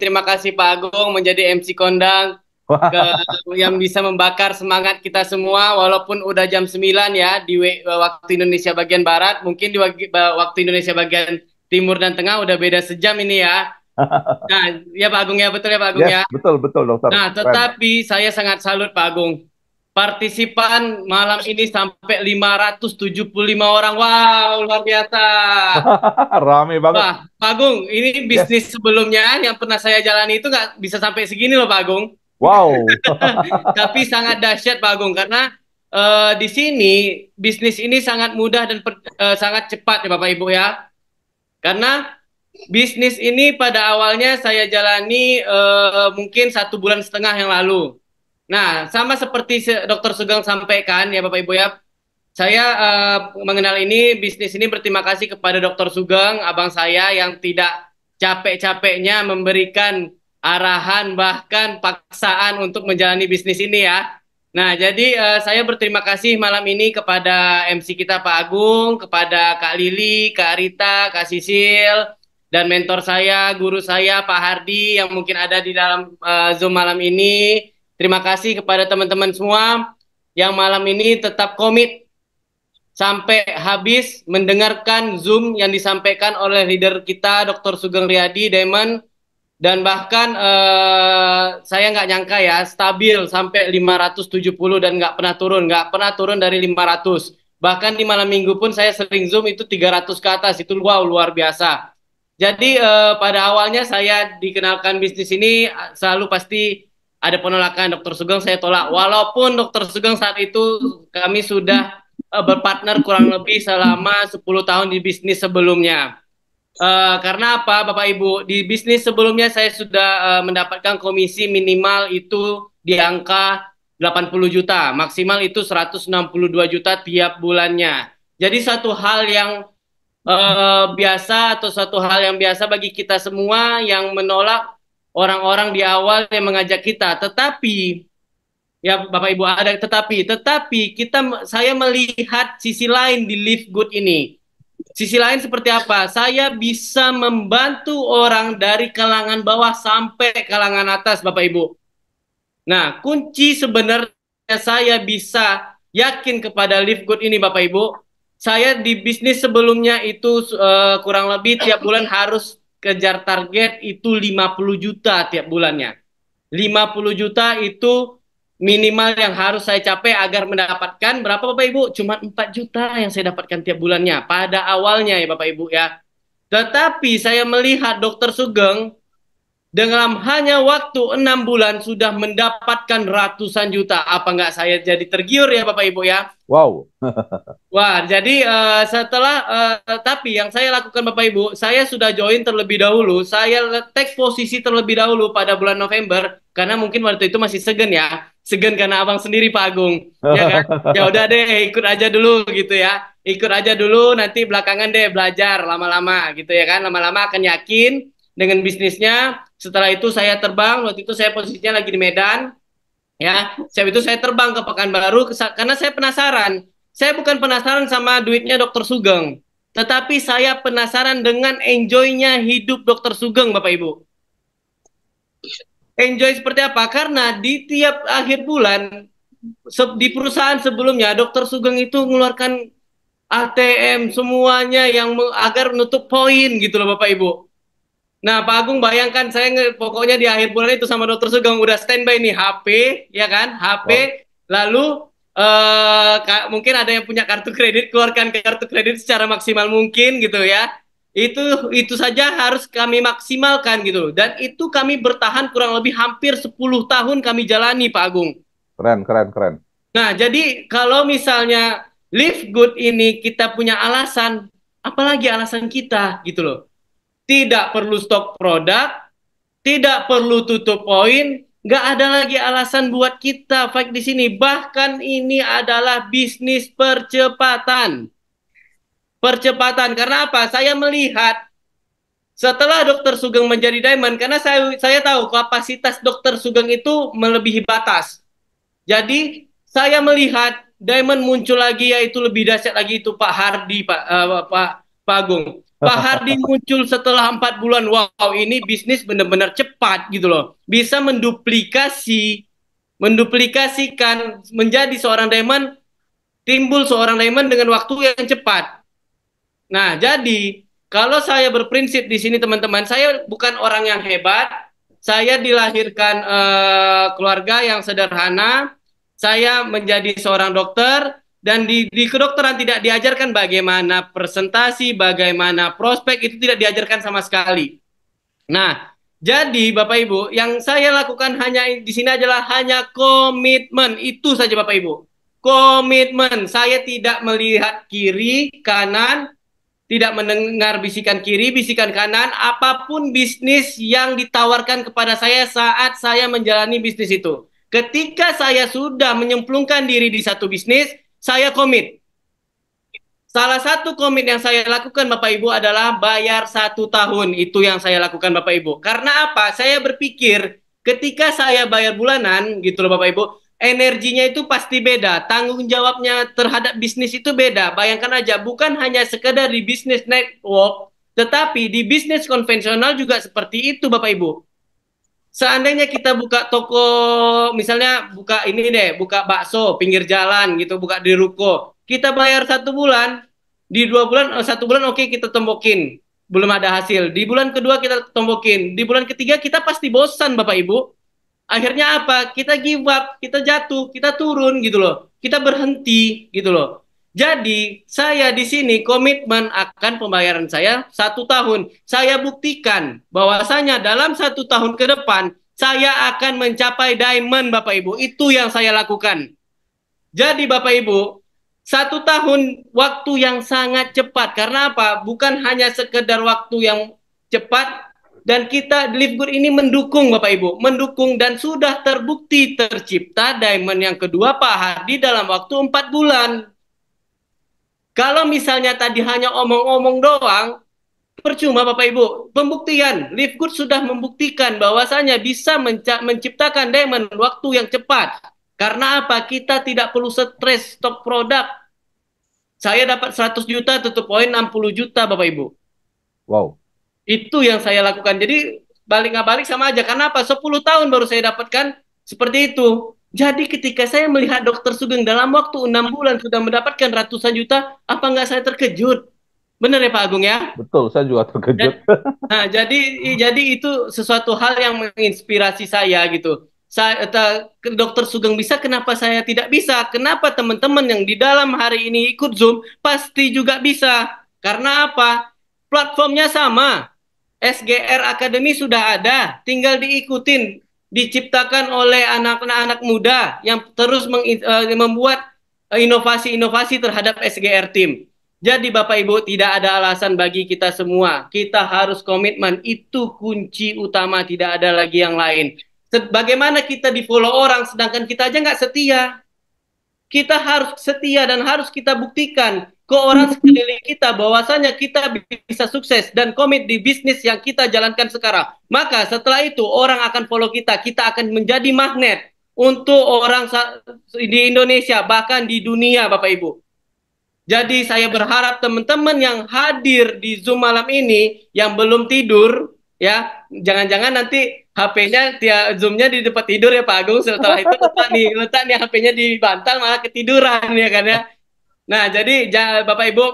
Terima kasih Pak Agung menjadi MC kondang ke, yang bisa membakar semangat kita semua walaupun udah jam 9 ya di eh, waktu Indonesia bagian barat, mungkin di eh, waktu Indonesia bagian timur dan tengah udah beda sejam ini ya. Nah, ya Pak Agung ya betul ya Pak Agung yes, ya. Betul betul dokter. Nah, tetapi Keren. saya sangat salut Pak Agung partisipan malam ini sampai 575 orang. Wow, luar biasa. Ramai banget. Wah, Pak Agung, ini bisnis yes. sebelumnya yang pernah saya jalani itu nggak bisa sampai segini loh Pak Agung. Wow. Tapi sangat dahsyat Pak Agung karena uh, di sini bisnis ini sangat mudah dan uh, sangat cepat ya Bapak Ibu ya. Karena bisnis ini pada awalnya saya jalani uh, mungkin satu bulan setengah yang lalu. Nah, sama seperti Dokter Sugeng sampaikan ya Bapak Ibu ya, saya uh, mengenal ini bisnis ini berterima kasih kepada Dokter Sugeng, abang saya yang tidak capek-capeknya memberikan arahan bahkan paksaan untuk menjalani bisnis ini ya. Nah, jadi uh, saya berterima kasih malam ini kepada MC kita Pak Agung, kepada Kak Lili, Kak Rita, Kak Sisil, dan mentor saya, guru saya Pak Hardi yang mungkin ada di dalam uh, Zoom malam ini Terima kasih kepada teman-teman semua yang malam ini tetap komit sampai habis mendengarkan Zoom yang disampaikan oleh leader kita Dr. Sugeng Riyadi Damon dan bahkan eh, saya nggak nyangka ya stabil sampai 570 dan nggak pernah turun nggak pernah turun dari 500 bahkan di malam minggu pun saya sering zoom itu 300 ke atas itu wow luar biasa jadi eh, pada awalnya saya dikenalkan bisnis ini selalu pasti ada penolakan Dokter Sugeng saya tolak walaupun Dokter Sugeng saat itu kami sudah uh, berpartner kurang lebih selama 10 tahun di bisnis sebelumnya. Uh, karena apa Bapak Ibu di bisnis sebelumnya saya sudah uh, mendapatkan komisi minimal itu di angka 80 juta, maksimal itu 162 juta tiap bulannya. Jadi satu hal yang uh, biasa atau satu hal yang biasa bagi kita semua yang menolak orang-orang di awal yang mengajak kita, tetapi ya Bapak Ibu ada tetapi tetapi kita saya melihat sisi lain di Live Good ini. Sisi lain seperti apa? Saya bisa membantu orang dari kalangan bawah sampai kalangan atas Bapak Ibu. Nah, kunci sebenarnya saya bisa yakin kepada Live Good ini Bapak Ibu. Saya di bisnis sebelumnya itu uh, kurang lebih tiap bulan harus kejar target itu 50 juta tiap bulannya. 50 juta itu minimal yang harus saya capai agar mendapatkan berapa Bapak Ibu? Cuma 4 juta yang saya dapatkan tiap bulannya pada awalnya ya Bapak Ibu ya. Tetapi saya melihat Dokter Sugeng dalam hanya waktu enam bulan sudah mendapatkan ratusan juta. Apa nggak saya jadi tergiur ya Bapak Ibu ya? Wow. Wah, jadi uh, setelah uh, tapi yang saya lakukan Bapak Ibu, saya sudah join terlebih dahulu. Saya take posisi terlebih dahulu pada bulan November karena mungkin waktu itu masih segan ya. Segan karena Abang sendiri Pak Agung. Ya kan? ya udah deh ikut aja dulu gitu ya. Ikut aja dulu nanti belakangan deh belajar lama-lama gitu ya kan. Lama-lama akan yakin dengan bisnisnya. Setelah itu saya terbang, waktu itu saya posisinya lagi di Medan. Ya, saya itu saya terbang ke Pekanbaru karena saya penasaran. Saya bukan penasaran sama duitnya Dokter Sugeng, tetapi saya penasaran dengan enjoynya hidup Dokter Sugeng, Bapak Ibu. Enjoy seperti apa? Karena di tiap akhir bulan di perusahaan sebelumnya Dokter Sugeng itu mengeluarkan ATM semuanya yang agar menutup poin gitu loh Bapak Ibu. Nah, Pak Agung bayangkan saya pokoknya di akhir bulan itu sama Dokter Sugeng udah standby nih HP, ya kan? HP, oh. lalu eh uh, mungkin ada yang punya kartu kredit, keluarkan kartu kredit secara maksimal mungkin gitu ya. Itu itu saja harus kami maksimalkan gitu Dan itu kami bertahan kurang lebih hampir 10 tahun kami jalani, Pak Agung. Keren, keren, keren. Nah, jadi kalau misalnya live good ini kita punya alasan, apalagi alasan kita gitu loh tidak perlu stok produk, tidak perlu tutup poin, nggak ada lagi alasan buat kita fight di sini. Bahkan ini adalah bisnis percepatan. Percepatan karena apa? Saya melihat setelah Dokter Sugeng menjadi diamond karena saya saya tahu kapasitas Dokter Sugeng itu melebihi batas. Jadi saya melihat diamond muncul lagi yaitu lebih dahsyat lagi itu Pak Hardi Pak uh, Pak Pak Agung. Pak Hardi muncul setelah empat bulan. Wow, ini bisnis benar-benar cepat gitu loh. Bisa menduplikasi, menduplikasikan menjadi seorang diamond, timbul seorang diamond dengan waktu yang cepat. Nah, jadi kalau saya berprinsip di sini teman-teman, saya bukan orang yang hebat. Saya dilahirkan uh, keluarga yang sederhana. Saya menjadi seorang dokter dan di, di kedokteran tidak diajarkan bagaimana presentasi, bagaimana prospek itu tidak diajarkan sama sekali. Nah, jadi Bapak Ibu, yang saya lakukan hanya di sini adalah hanya komitmen itu saja Bapak Ibu. Komitmen. Saya tidak melihat kiri, kanan, tidak mendengar bisikan kiri, bisikan kanan, apapun bisnis yang ditawarkan kepada saya saat saya menjalani bisnis itu. Ketika saya sudah menyemplungkan diri di satu bisnis, saya komit. Salah satu komit yang saya lakukan Bapak Ibu adalah bayar satu tahun. Itu yang saya lakukan Bapak Ibu. Karena apa? Saya berpikir ketika saya bayar bulanan gitu loh Bapak Ibu, energinya itu pasti beda. Tanggung jawabnya terhadap bisnis itu beda. Bayangkan aja bukan hanya sekedar di bisnis network, tetapi di bisnis konvensional juga seperti itu Bapak Ibu seandainya kita buka toko, misalnya buka ini deh, buka bakso pinggir jalan gitu, buka di ruko, kita bayar satu bulan, di dua bulan, eh, satu bulan oke okay, kita tembokin, belum ada hasil. Di bulan kedua kita tembokin, di bulan ketiga kita pasti bosan Bapak Ibu. Akhirnya apa? Kita give up, kita jatuh, kita turun gitu loh. Kita berhenti gitu loh. Jadi saya di sini komitmen akan pembayaran saya satu tahun. Saya buktikan bahwasanya dalam satu tahun ke depan saya akan mencapai diamond Bapak Ibu. Itu yang saya lakukan. Jadi Bapak Ibu, satu tahun waktu yang sangat cepat. Karena apa? Bukan hanya sekedar waktu yang cepat dan kita Live Good ini mendukung Bapak Ibu, mendukung dan sudah terbukti tercipta diamond yang kedua Pak Hadi dalam waktu empat bulan. Kalau misalnya tadi hanya omong-omong doang, percuma Bapak Ibu. Pembuktian, Live sudah membuktikan bahwasanya bisa menciptakan demand waktu yang cepat. Karena apa? Kita tidak perlu stres stok produk. Saya dapat 100 juta tutup poin 60 juta Bapak Ibu. Wow. Itu yang saya lakukan. Jadi balik nggak balik sama aja. Karena apa? 10 tahun baru saya dapatkan seperti itu. Jadi ketika saya melihat dokter Sugeng dalam waktu enam bulan sudah mendapatkan ratusan juta, apa nggak saya terkejut? Benar ya Pak Agung ya? Betul, saya juga terkejut. nah, jadi jadi itu sesuatu hal yang menginspirasi saya gitu. Saya eh, dokter Sugeng bisa, kenapa saya tidak bisa? Kenapa teman-teman yang di dalam hari ini ikut Zoom pasti juga bisa? Karena apa? Platformnya sama. SGR Academy sudah ada, tinggal diikutin diciptakan oleh anak-anak muda yang terus meng, uh, membuat eh, inovasi-inovasi terhadap SGR Team. Jadi Bapak Ibu tidak ada alasan bagi kita semua. Kita harus komitmen. Itu kunci utama. Tidak ada lagi yang lain. Bagaimana kita di follow orang sedangkan kita aja nggak setia. Kita harus setia dan harus kita buktikan ke orang sekeliling kita bahwasanya kita bisa sukses dan komit di bisnis yang kita jalankan sekarang. Maka setelah itu orang akan follow kita, kita akan menjadi magnet untuk orang di Indonesia bahkan di dunia Bapak Ibu. Jadi saya berharap teman-teman yang hadir di Zoom malam ini yang belum tidur ya, jangan-jangan nanti HP-nya dia Zoom-nya di tempat tidur ya Pak Agung setelah itu letak nih letak nih HP-nya di bantal malah ketiduran ya kan ya. Nah, jadi Bapak Ibu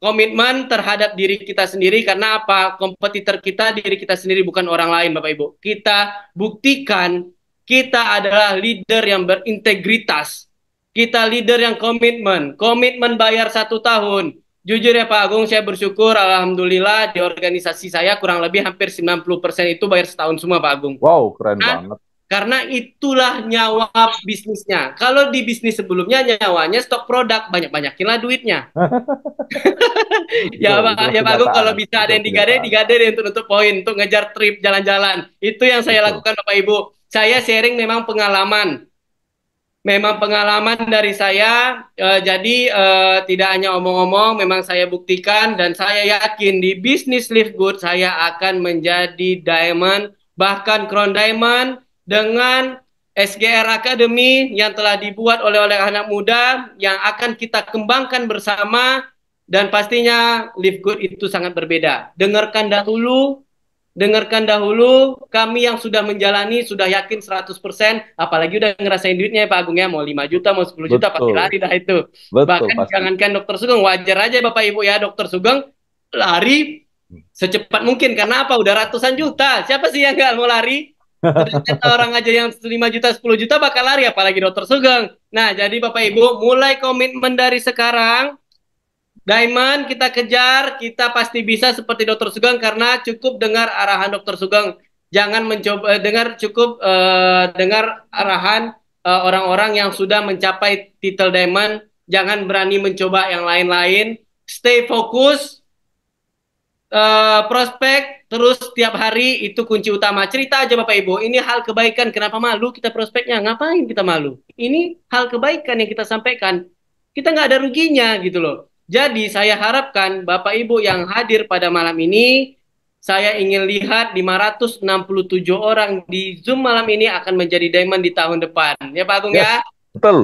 komitmen terhadap diri kita sendiri karena apa? Kompetitor kita diri kita sendiri bukan orang lain, Bapak Ibu. Kita buktikan kita adalah leader yang berintegritas. Kita leader yang komitmen. Komitmen bayar satu tahun. Jujur ya Pak Agung, saya bersyukur Alhamdulillah di organisasi saya kurang lebih hampir 90% itu bayar setahun semua Pak Agung. Wow, keren nah, banget. Karena itulah nyawa bisnisnya. Kalau di bisnis sebelumnya nyawanya stok produk, banyak-banyakinlah duitnya. ya Pak, ya Pak Agung kalau bisa ada yang digade, digade untuk untuk poin, untuk ngejar trip jalan-jalan. Itu yang saya lakukan Bapak Ibu. Saya sharing memang pengalaman memang pengalaman dari saya. e, jadi e, tidak hanya omong-omong, memang saya buktikan dan saya yakin di bisnis Live Good saya akan menjadi diamond, bahkan crown diamond, dengan SGR Academy yang telah dibuat oleh oleh anak muda yang akan kita kembangkan bersama dan pastinya Live Good itu sangat berbeda. Dengarkan dahulu, dengarkan dahulu kami yang sudah menjalani sudah yakin 100% apalagi udah ngerasain duitnya ya Pak Agung ya mau 5 juta mau 10 Betul. juta pasti lari dah itu. Betul, Bahkan pasti. jangankan Dokter Sugeng wajar aja Bapak Ibu ya Dokter Sugeng lari secepat mungkin karena apa udah ratusan juta. Siapa sih yang nggak mau lari? Ternyata kan orang aja yang 5 juta, 10 juta bakal lari, apalagi dokter Sugeng. Nah, jadi Bapak Ibu, mulai komitmen dari sekarang. Diamond kita kejar, kita pasti bisa seperti dokter Sugeng karena cukup dengar arahan dokter Sugeng. Jangan mencoba eh, dengar cukup uh, dengar arahan eh, orang-orang uh, yang sudah mencapai titel diamond. Jangan berani mencoba yang lain-lain. Stay fokus, Eh, prospek terus tiap hari itu kunci utama. Cerita aja Bapak Ibu, ini hal kebaikan kenapa malu kita prospeknya? Ngapain kita malu? Ini hal kebaikan yang kita sampaikan. Kita nggak ada ruginya gitu loh. Jadi saya harapkan Bapak Ibu yang hadir pada malam ini saya ingin lihat 567 orang di Zoom malam ini akan menjadi diamond di tahun depan. Ya Pak Agung ya? yes, ya? Betul.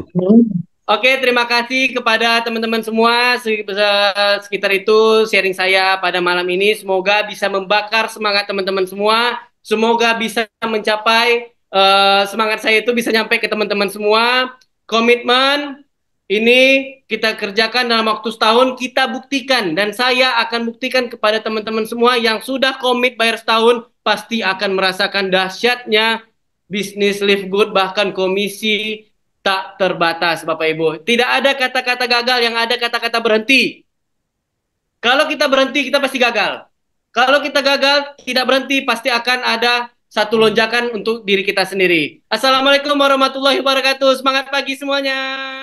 Oke, terima kasih kepada teman-teman semua sekitar itu sharing saya pada malam ini. Semoga bisa membakar semangat teman-teman semua. Semoga bisa mencapai uh, semangat saya itu bisa nyampe ke teman-teman semua. Komitmen ini kita kerjakan dalam waktu setahun, kita buktikan dan saya akan buktikan kepada teman-teman semua yang sudah komit bayar setahun pasti akan merasakan dahsyatnya bisnis live good bahkan komisi tak terbatas Bapak Ibu. Tidak ada kata-kata gagal yang ada kata-kata berhenti. Kalau kita berhenti kita pasti gagal. Kalau kita gagal tidak berhenti pasti akan ada satu lonjakan untuk diri kita sendiri. Assalamualaikum warahmatullahi wabarakatuh. Semangat pagi semuanya.